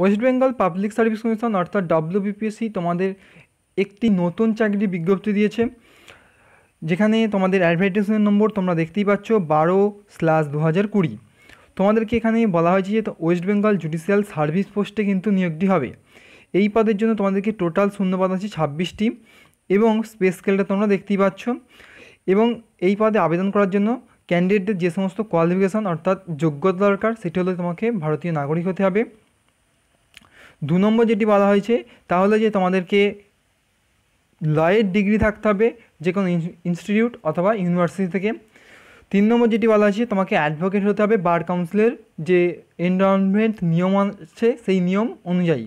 West Bengal Public Service Commission অর্থাৎ WBPSC তোমাদের একটি নতুন চাকরি বিজ্ঞপ্তি দিয়েছে যেখানে তোমাদের অ্যাডভার্টাইজমেন্ট নম্বর তোমরা দেখতেই পাচ্ছ বারো স্ল্যাশ দু হাজার কুড়ি তোমাদেরকে এখানে বলা হয়েছে যে ওয়েস্ট বেঙ্গল জুডিশিয়াল সার্ভিস পোস্টে কিন্তু নিয়োগটি হবে এই পদের জন্য তোমাদেরকে টোটাল শূন্যপদ আছে ছাব্বিশটি এবং স্পেস স্কেলটা তোমরা দেখতেই পাচ্ছ এবং এই পদে আবেদন করার জন্য ক্যান্ডিডেটদের যে সমস্ত কোয়ালিফিকেশান অর্থাৎ যোগ্যতা দরকার সেটি হলে তোমাকে ভারতীয় নাগরিক হতে হবে দু নম্বর যেটি বলা হয়েছে তাহলে যে তোমাদেরকে লয়ের ডিগ্রি থাকতে হবে যে কোনো ইনস্টিটিউট অথবা ইউনিভার্সিটি থেকে তিন নম্বর যেটি বলা হয়েছে তোমাকে অ্যাডভোকেট হতে হবে বার কাউন্সিলের যে এনরোলমেন্ট নিয়ম আছে সেই নিয়ম অনুযায়ী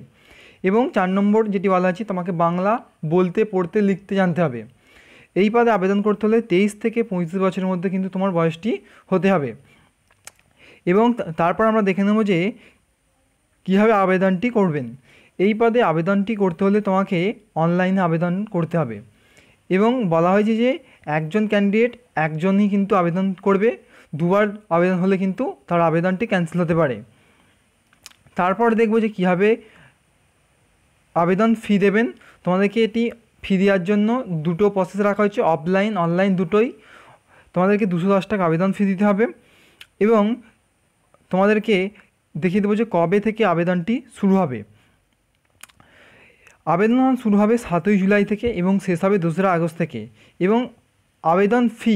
এবং চার নম্বর যেটি বলা আছে তোমাকে বাংলা বলতে পড়তে লিখতে জানতে হবে এই পদে আবেদন করতে হলে তেইশ থেকে পঁয়ত্রিশ বছরের মধ্যে কিন্তু তোমার বয়সটি হতে হবে এবং তারপর আমরা দেখে নেব যে কিভাবে আবেদনটি করবেন এই পদে আবেদনটি করতে হলে তোমাকে অনলাইনে আবেদন করতে হবে এবং বলা হয়েছে যে একজন ক্যান্ডিডেট একজনই কিন্তু আবেদন করবে দুবার আবেদন হলে কিন্তু তার আবেদনটি ক্যান্সেল হতে পারে তারপর দেখব যে কীভাবে আবেদন ফি দেবেন তোমাদেরকে এটি ফি দেওয়ার জন্য দুটো প্রসেস রাখা হয়েছে অফলাইন অনলাইন দুটোই তোমাদেরকে দুশো দশ টাকা আবেদন ফি দিতে হবে এবং তোমাদেরকে দেখিয়ে দেবো যে কবে থেকে আবেদনটি শুরু হবে আবেদন শুরু হবে সাতই জুলাই থেকে এবং শেষ হবে দোসরা আগস্ট থেকে এবং আবেদন ফি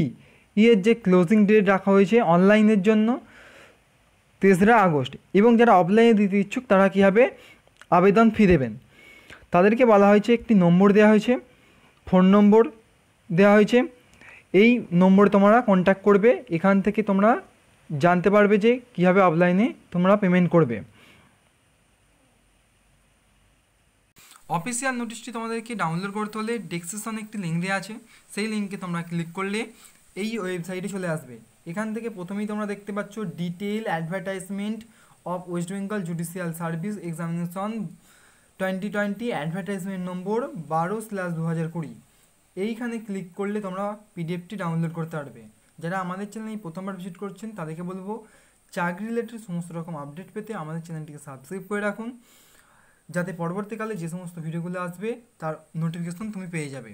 ইয়ের যে ক্লোজিং ডেট রাখা হয়েছে অনলাইনের জন্য তেসরা আগস্ট এবং যারা অফলাইনে দিতে ইচ্ছুক তারা কীভাবে আবেদন ফি দেবেন তাদেরকে বলা হয়েছে একটি নম্বর দেওয়া হয়েছে ফোন নম্বর দেওয়া হয়েছে এই নম্বরে তোমরা কন্ট্যাক্ট করবে এখান থেকে তোমরা জানতে পারবে যে কীভাবে অফলাইনে তোমরা পেমেন্ট করবে অফিসিয়াল নোটিশটি তোমাদেরকে ডাউনলোড করতে হলে ডেক্সেশনে একটি লিঙ্ক দেওয়া আছে সেই লিঙ্কে তোমরা ক্লিক করলে এই ওয়েবসাইটে চলে আসবে এখান থেকে প্রথমেই তোমরা দেখতে পাচ্ছ detail advertisement of West Bengal judicial service examination twenty twenty advertisement number বারো স্ল্যাশ দু হাজার কুড়ি এইখানে ক্লিক করলে তোমরা পিডিএফটি ডাউনলোড করতে পারবে যারা আমাদের চ্যানেলে প্রথমবার ভিজিট করছেন তাদেরকে বলবো চাকরি রিলেটেড সমস্ত রকম আপডেট পেতে আমাদের চ্যানেলটিকে সাবস্ক্রাইব করে রাখুন যাতে পরবর্তীকালে যে সমস্ত ভিডিওগুলো আসবে তার নোটিফিকেশন তুমি পেয়ে যাবে